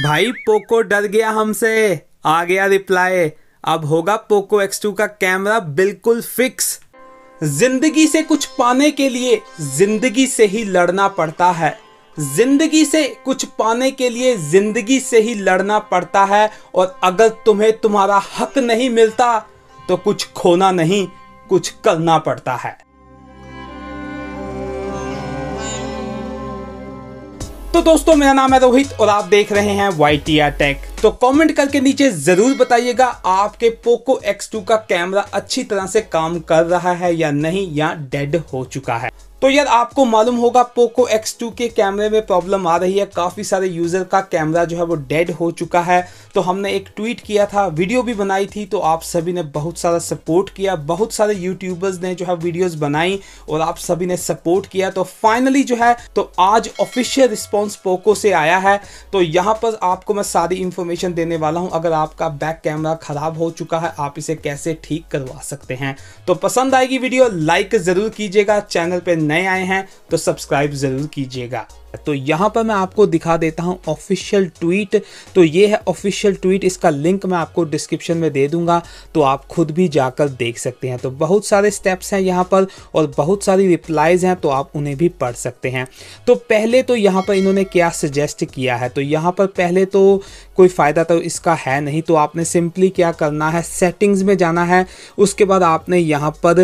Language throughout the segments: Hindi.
भाई पोको डर गया हमसे आ गया रिप्लाई अब होगा पोको एक्स टू का कैमरा बिल्कुल फिक्स जिंदगी से कुछ पाने के लिए जिंदगी से ही लड़ना पड़ता है जिंदगी से कुछ पाने के लिए जिंदगी से ही लड़ना पड़ता है और अगर तुम्हें तुम्हारा हक नहीं मिलता तो कुछ खोना नहीं कुछ करना पड़ता है तो दोस्तों मेरा नाम है रोहित और आप देख रहे हैं वाई टी आर टेक तो कमेंट करके नीचे ज़रूर बताइएगा आपके पोको X2 का कैमरा अच्छी तरह से काम कर रहा है या नहीं या डेड हो चुका है तो यार आपको मालूम होगा पोको X2 के कैमरे में प्रॉब्लम आ रही है काफ़ी सारे यूज़र का कैमरा जो है वो डेड हो चुका है तो हमने एक ट्वीट किया था वीडियो भी बनाई थी तो आप सभी ने बहुत सारा सपोर्ट किया बहुत सारे यूट्यूबर्स ने जो है वीडियोस बनाई और आप सभी ने सपोर्ट किया तो फाइनली जो है तो आज ऑफिशियल रिस्पॉन्स पोको से आया है तो यहाँ पर आपको मैं सारी इन्फॉर्मेशन इन्फॉर्मेशन देने वाला हूं अगर आपका बैक कैमरा खराब हो चुका है आप इसे कैसे ठीक करवा सकते हैं तो पसंद आएगी वीडियो लाइक ज़रूर कीजिएगा चैनल पर नए आए हैं तो सब्सक्राइब ज़रूर कीजिएगा तो यहाँ पर मैं आपको दिखा देता हूँ ऑफिशियल ट्वीट तो ये है ऑफिशियल ट्वीट इसका लिंक मैं आपको डिस्क्रिप्शन में दे दूंगा तो आप खुद भी जाकर देख सकते हैं तो बहुत सारे स्टेप्स हैं यहाँ पर और बहुत सारी रिप्लाइज हैं तो आप उन्हें भी पढ़ सकते हैं तो पहले तो यहाँ पर इन्होंने क्या सजेस्ट किया है तो यहाँ पर पहले तो कोई फ़ायदा तो इसका है नहीं तो आपने सिंपली क्या करना है सेटिंग्स में जाना है उसके बाद आपने यहाँ पर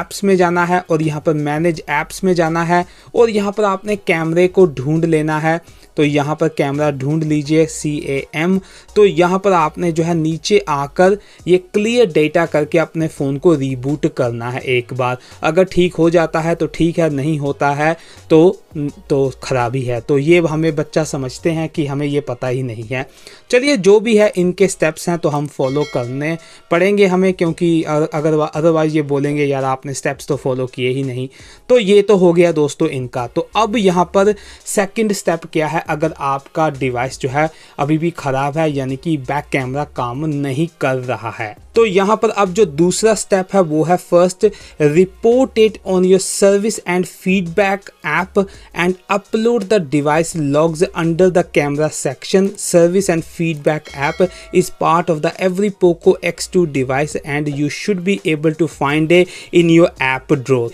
ऐप्स में जाना है और यहाँ पर मैनेज ऐप्स में जाना है और यहाँ पर आपने कैमरे को ढूंढ लेना है तो यहाँ पर कैमरा ढूंढ लीजिए सी ए एम तो यहाँ पर आपने जो है नीचे आकर ये क्लियर डेटा करके अपने फ़ोन को रीबूट करना है एक बार अगर ठीक हो जाता है तो ठीक है नहीं होता है तो तो ख़राबी है तो ये हमें बच्चा समझते हैं कि हमें ये पता ही नहीं है चलिए जो भी है इनके स्टेप्स हैं तो हम फॉलो करने पड़ेंगे हमें क्योंकि अगर अदरवाइज़ ये बोलेंगे यार आपने स्टेप्स तो फॉलो किए ही नहीं तो ये तो हो गया दोस्तों इनका तो अब यहाँ पर सेकंड स्टेप क्या है है अगर आपका डिवाइस जो है अभी भी ख़राब है यानी कि बैक कैमरा काम नहीं कर रहा है तो यहाँ पर अब जो दूसरा स्टेप है वो है first report it on your service and feedback app and upload the device logs under the camera section service and feedback app is part of the every Poco X two device and you should be able to find a in your app drawer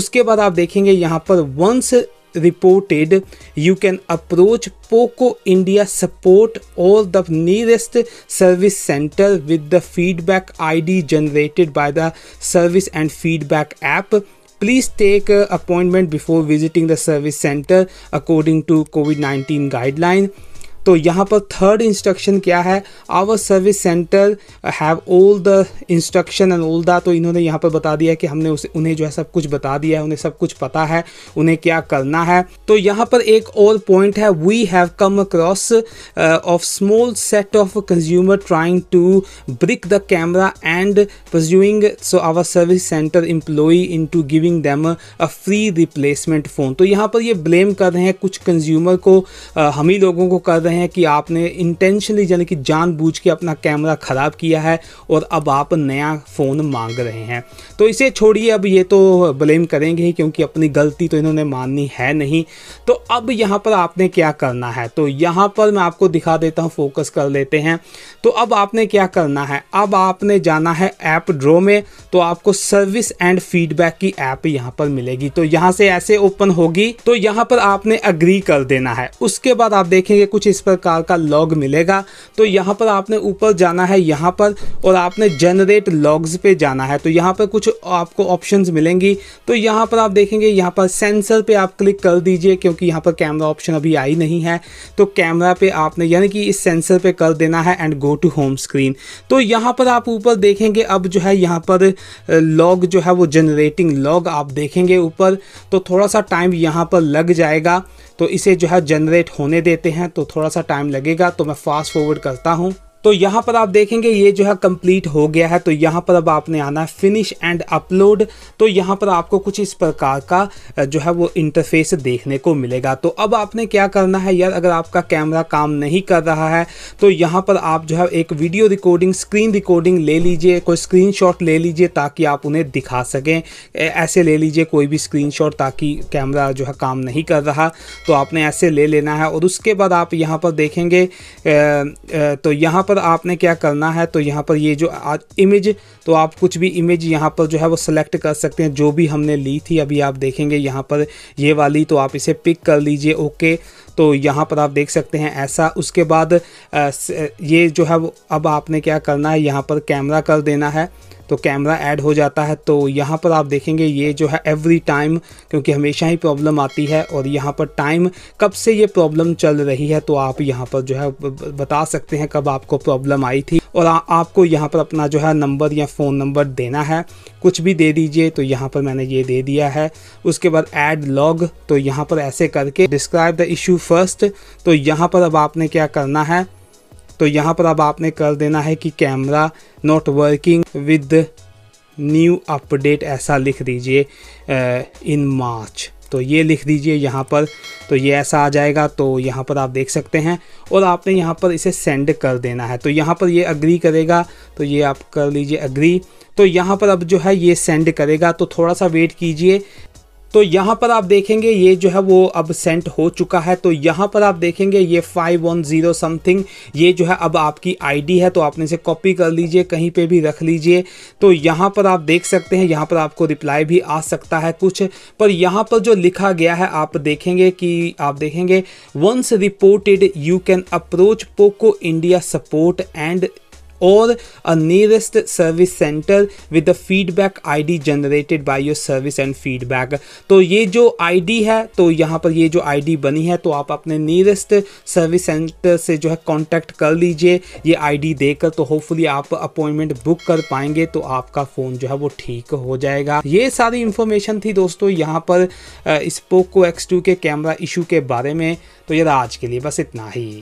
उसके बाद आप देखेंगे यहाँ पर once reported you can approach poco india support or the nearest service center with the feedback id generated by the service and feedback app please take uh, appointment before visiting the service center according to covid-19 guideline तो यहाँ पर थर्ड इंस्ट्रक्शन क्या है our service centre have all the instruction and all the तो इन्होंने यहाँ पर बता दिया कि हमने उसे उन्हें जो है सब कुछ बता दिया है उन्हें सब कुछ पता है उन्हें क्या करना है तो यहाँ पर एक और पॉइंट है we have come across of small set of consumer trying to brick the camera and pursuing so our service centre employee in to giving them a free replacement phone तो यहाँ पर ये ब्लेम कर रहे हैं कुछ कंज्यूमर को uh, हम ही लोगों को कर रहे रहे हैं कि आपने इंटेंशनली यानी कि जानबूझ के अपना कैमरा ख़राब किया है और अब आप नया फ़ोन मांग रहे हैं तो इसे छोड़िए अब ये तो ब्लेम करेंगे ही क्योंकि अपनी गलती तो इन्होंने माननी है नहीं तो अब यहाँ पर आपने क्या करना है तो यहाँ पर मैं आपको दिखा देता हूँ फोकस कर लेते हैं तो अब आपने क्या करना है अब आपने जाना है ऐप ड्रो में तो आपको सर्विस एंड फीडबैक की ऐप यहाँ पर मिलेगी तो यहाँ से ऐसे ओपन होगी तो यहाँ पर आपने अग्री कर देना है उसके बाद आप देखेंगे कुछ इस प्रकार का लॉग मिलेगा तो यहाँ पर आपने ऊपर जाना है यहाँ पर और आपने जनरेट लॉग्स पे जाना है तो यहाँ पर कुछ आपको ऑप्शंस मिलेंगी तो यहाँ पर आप देखेंगे यहाँ पर सेंसर पे आप क्लिक कर दीजिए क्योंकि यहाँ पर कैमरा ऑप्शन अभी आई नहीं है तो कैमरा पे आपने यानी कि इस सेंसर पर कर देना है and go to home screen तो यहाँ पर आप ऊपर देखेंगे अब जो है यहाँ पर लॉग जो है वो जनरेटिंग लॉग आप देखेंगे ऊपर तो थोड़ा सा टाइम यहाँ पर लग जाएगा तो इसे जो है जनरेट होने देते हैं तो थोड़ा सा टाइम लगेगा तो मैं फास्ट फॉरवर्ड करता हूँ तो यहाँ पर आप देखेंगे ये जो है कंप्लीट हो गया है तो यहाँ पर अब आपने आना है फिनिश एंड अपलोड तो यहाँ पर आपको कुछ इस प्रकार का जो है वो इंटरफेस देखने को मिलेगा तो अब आपने क्या करना है यार अगर आपका कैमरा काम नहीं कर रहा है तो यहाँ पर आप जो है एक वीडियो रिकॉर्डिंग स्क्रीन रिकॉर्डिंग ले लीजिए कोई स्क्रीन ले लीजिए ताकि आप उन्हें दिखा सकें ऐसे ले लीजिए कोई भी स्क्रीन ताकि कैमरा जो है काम नहीं कर रहा तो आपने ऐसे ले लेना है और उसके बाद आप यहाँ पर देखेंगे तो यहाँ पर पर आपने क्या करना है तो यहाँ पर ये जो इमेज तो आप कुछ भी इमेज यहाँ पर जो है वो सिलेक्ट कर सकते हैं जो भी हमने ली थी अभी आप देखेंगे यहाँ पर ये वाली तो आप इसे पिक कर लीजिए ओके तो यहाँ पर आप देख सकते हैं ऐसा उसके बाद ये जो है वो अब आपने क्या करना है यहाँ पर कैमरा कर देना है तो कैमरा ऐड हो जाता है तो यहाँ पर आप देखेंगे ये जो है एवरी टाइम क्योंकि हमेशा ही प्रॉब्लम आती है और यहाँ पर टाइम कब से ये प्रॉब्लम चल रही है तो आप यहाँ पर जो है बता सकते हैं कब आपको प्रॉब्लम आई थी और आ, आपको यहाँ पर अपना जो है नंबर या फ़ोन नंबर देना है कुछ भी दे दीजिए तो यहाँ पर मैंने ये दे दिया है उसके बाद ऐड लॉग तो यहाँ पर ऐसे करके डिस्क्राइब द इशू फर्स्ट तो यहाँ पर अब आपने क्या करना है तो यहाँ पर अब आपने कर देना है कि camera not working with new update ऐसा लिख दीजिए इन मार्च तो ये लिख दीजिए यहाँ पर तो ये ऐसा आ जाएगा तो यहाँ पर आप देख सकते हैं और आपने यहाँ पर इसे सेंड कर देना है तो यहाँ पर ये अग्री करेगा तो ये आप कर लीजिए अग्री तो यहाँ पर अब जो है ये सेंड करेगा तो थोड़ा सा वेट कीजिए तो यहाँ पर आप देखेंगे ये जो है वो अब सेंट हो चुका है तो यहाँ पर आप देखेंगे ये फाइव वन ज़ीरो समथिंग ये जो है अब आपकी आईडी है तो आपने इसे कॉपी कर लीजिए कहीं पे भी रख लीजिए तो यहाँ पर आप देख सकते हैं यहाँ पर आपको रिप्लाई भी आ सकता है कुछ पर यहाँ पर जो लिखा गया है आप देखेंगे कि आप देखेंगे once reported you can approach Poco India support and or a nearest service center with the feedback id generated by your service and feedback तो ये जो id है तो यहाँ पर ये जो id बनी है तो आप अपने नियरेस्ट सर्विस सेंटर से जो है कांटेक्ट कर लीजिए ये डी देकर तो होपफुली आप अपॉइंटमेंट बुक कर पाएंगे तो आपका फ़ोन जो है वो ठीक हो जाएगा ये सारी इन्फॉर्मेशन थी दोस्तों यहाँ पर इस पोको एक्स के कैमरा इशू के बारे में तो यार आज के लिए बस इतना ही